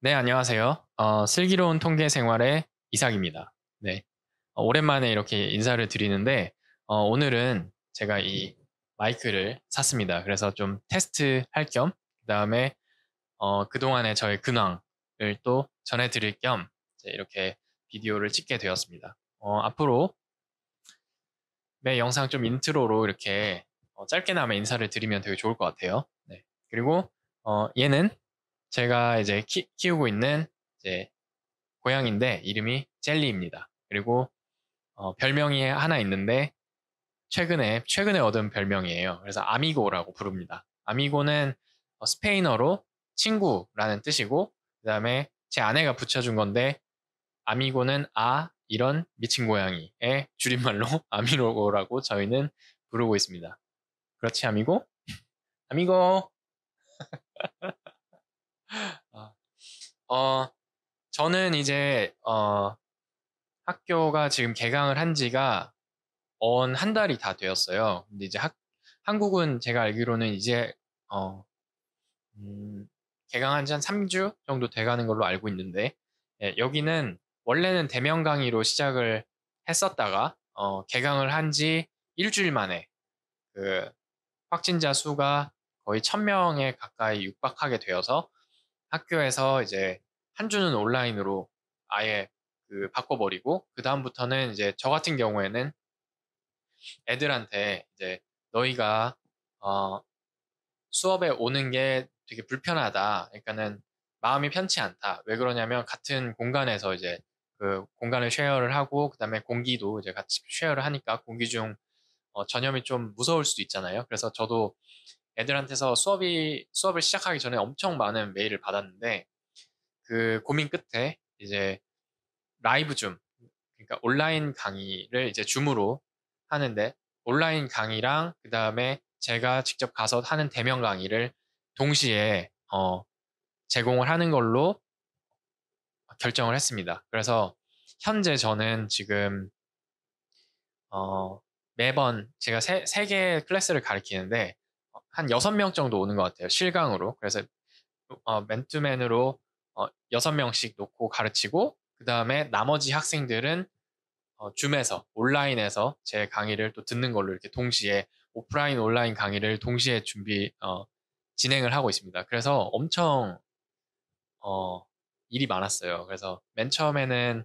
네, 안녕하세요. 어, 슬기로운 통계 생활의 이삭입니다. 네. 어, 오랜만에 이렇게 인사를 드리는데, 어, 오늘은 제가 이 마이크를 샀습니다. 그래서 좀 테스트 할 겸, 그 다음에, 어, 그동안의 저의 근황을 또 전해드릴 겸, 이렇게 비디오를 찍게 되었습니다. 어, 앞으로 매 영상 좀 인트로로 이렇게 어, 짧게나마 인사를 드리면 되게 좋을 것 같아요. 네. 그리고, 얘는 제가 이제 키, 우고 있는 이제 고양인데 이름이 젤리입니다. 그리고 어, 별명이 하나 있는데 최근에 최근에 얻은 별명이에요. 그래서 아미고라고 부릅니다. 아미고는 어, 스페인어로 친구라는 뜻이고 그다음에 제 아내가 붙여준 건데 아미고는 아 이런 미친 고양이의 줄임말로 아미로고라고 저희는 부르고 있습니다. 그렇지 아미고? 아미고. 어, 저는 이제, 어, 학교가 지금 개강을 한 지가 언 한 달이 다 되었어요. 근데 이제 학, 한국은 제가 알기로는 이제, 어, 음, 개강한 지 한 3주 정도 돼가는 걸로 알고 있는데, 예, 여기는 원래는 대면 강의로 시작을 했었다가, 어, 개강을 한 지 일주일 만에, 그, 확진자 수가 거의 1000명에 가까이 육박하게 되어서 학교에서 이제 한 주는 온라인으로 아예 그 바꿔버리고 그 다음부터는 이제 저 같은 경우에는 애들한테 이제 너희가 어 수업에 오는 게 되게 불편하다. 그러니까는 마음이 편치 않다. 왜 그러냐면 같은 공간에서 이제 그 공간을 쉐어를 하고 그다음에 공기도 이제 같이 쉐어를 하니까 공기 중 어, 전염이 좀 무서울 수도 있잖아요. 그래서 저도 애들한테서 수업이 수업을 시작하기 전에 엄청 많은 메일을 받았는데 그 고민 끝에 이제 라이브 줌 그러니까 온라인 강의를 이제 줌으로 하는데 온라인 강의랑 그 다음에 제가 직접 가서 하는 대면 강의를 동시에 어, 제공을 하는 걸로 결정을 했습니다. 그래서 현재 저는 지금 어, 매번 제가 세, 세 개의 클래스를 가르치는데 한 6명 정도 오는 것 같아요. 실강으로. 그래서 어, 맨투맨으로 어, 6명씩 놓고 가르치고 그 다음에 나머지 학생들은 어, 줌에서 온라인에서 제 강의를 또 듣는 걸로 이렇게 동시에 오프라인 온라인 강의를 동시에 준비 어, 진행을 하고 있습니다. 그래서 엄청 어, 일이 많았어요. 그래서 맨 처음에는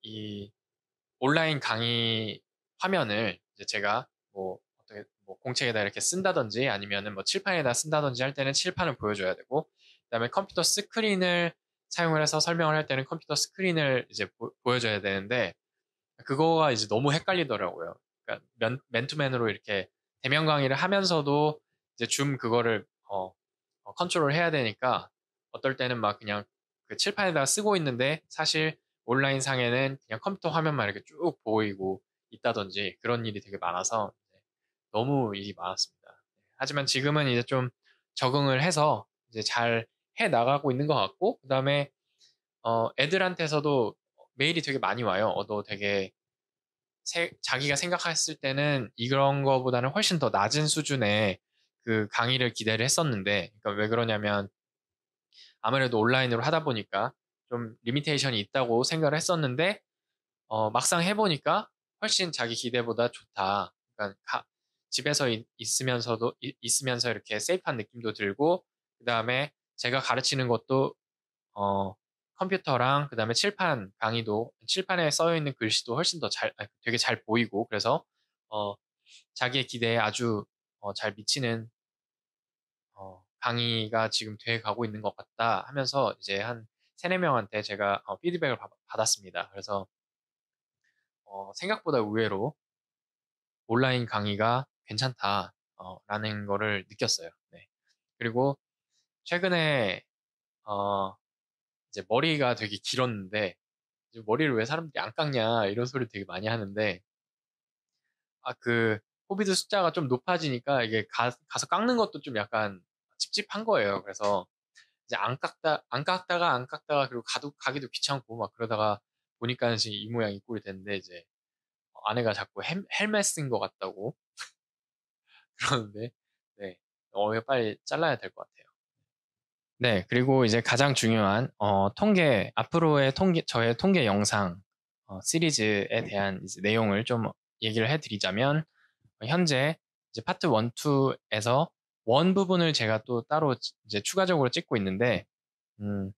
이 온라인 강의 화면을 제가 뭐 공책에다 이렇게 쓴다든지 아니면은 뭐 칠판에다 쓴다든지 할 때는 칠판을 보여줘야 되고 그다음에 컴퓨터 스크린을 사용을 해서 설명을 할 때는 컴퓨터 스크린을 이제 보, 여줘야 되는데 그거가 이제 너무 헷갈리더라고요. 그러니까 맨투맨으로 이렇게 대면 강의를 하면서도 이제 줌 그거를 어, 어, 컨트롤 해야 되니까 어떨 때는 막 그냥 그 칠판에다가 쓰고 있는데 사실 온라인 상에는 그냥 컴퓨터 화면만 이렇게 쭉 보이고 있다든지 그런 일이 되게 많아서 너무 일이 많았습니다. 하지만 지금은 이제 좀 적응을 해서 이제 잘 해 나가고 있는 것 같고 그다음에 어, 애들한테서도 메일이 되게 많이 와요. 어, 너 되게 세, 자기가 생각했을 때는 이런 거보다는 훨씬 더 낮은 수준의 그 강의를 기대를 했었는데, 그러니까 왜 그러냐면 아무래도 온라인으로 하다 보니까 좀 리미테이션이 있다고 생각을 했었는데, 어, 막상 해보니까 훨씬 자기 기대보다 좋다. 그러니까 가, 집에서 있으면서도 있으면서 이렇게 세이프한 느낌도 들고 그 다음에 제가 가르치는 것도 어, 컴퓨터랑 그 다음에 칠판 강의도 칠판에 써 있는 글씨도 훨씬 더 잘 되게 잘 보이고 그래서 어, 자기의 기대에 아주 어, 잘 미치는 어, 강의가 지금 돼 가고 있는 것 같다 하면서 이제 한 세네 명한테 제가 어, 피드백을 받, 받았습니다. 그래서 어, 생각보다 의외로 온라인 강의가 괜찮다라는 어, 거를 느꼈어요. 네. 그리고 최근에 어 이제 머리가 되게 길었는데 머리를 왜 사람들이 안 깎냐 이런 소리 를 되게 많이 하는데 아그 코비드 숫자가 좀 높아지니까 이게 가, 가서 깎는 것도 좀 약간 찝찝한 거예요. 그래서 이제 안 깎다 안 깎다가 안 깎다가 그리고 가도 가기도 귀찮고 막 그러다가 보니까 지금 이 모양 이 꼴이 됐는데 이제 아내가 자꾸 헬멧 쓴 것 같다고 그러는데, 네. 어, 이거 빨리 잘라야 될 것 같아요. 네, 그리고 이제 가장 중요한, 어, 통계, 앞으로의 통계, 저의 통계 영상, 어, 시리즈에 대한 내용을 좀 얘기를 해드리자면, 어, 현재 이제 파트 1, 2에서 원 부분을 제가 또 따로 이제 추가적으로 찍고 있는데, 음,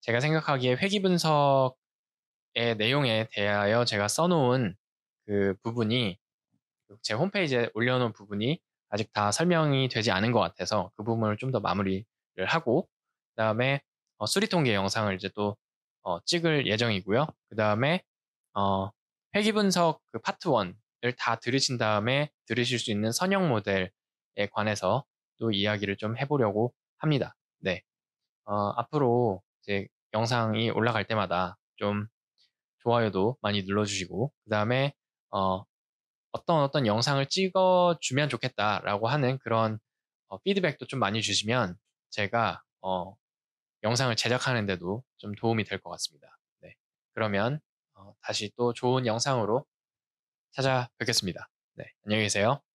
제가 생각하기에 회귀 분석의 내용에 대하여 제가 써놓은 그 부분이 제 홈페이지에 올려놓은 부분이 아직 다 설명이 되지 않은 것 같아서 그 부분을 좀 더 마무리를 하고 그 다음에 어, 수리통계 영상을 이제 또 어, 찍을 예정이고요. 그 다음에 어, 회기분석 그 파트 1을 다 들으신 다음에 들으실 수 있는 선형 모델에 관해서 또 이야기를 좀 해보려고 합니다. 네. 어, 앞으로 이제 영상이 올라갈 때마다 좀 좋아요도 많이 눌러주시고 그 다음에 어, 어떤 어떤 영상을 찍어주면 좋겠다라고 하는 그런 어, 피드백도 좀 많이 주시면 제가 어, 영상을 제작하는데도 좀 도움이 될 것 같습니다. 네. 그러면 어, 다시 또 좋은 영상으로 찾아뵙겠습니다. 네. 안녕히 계세요.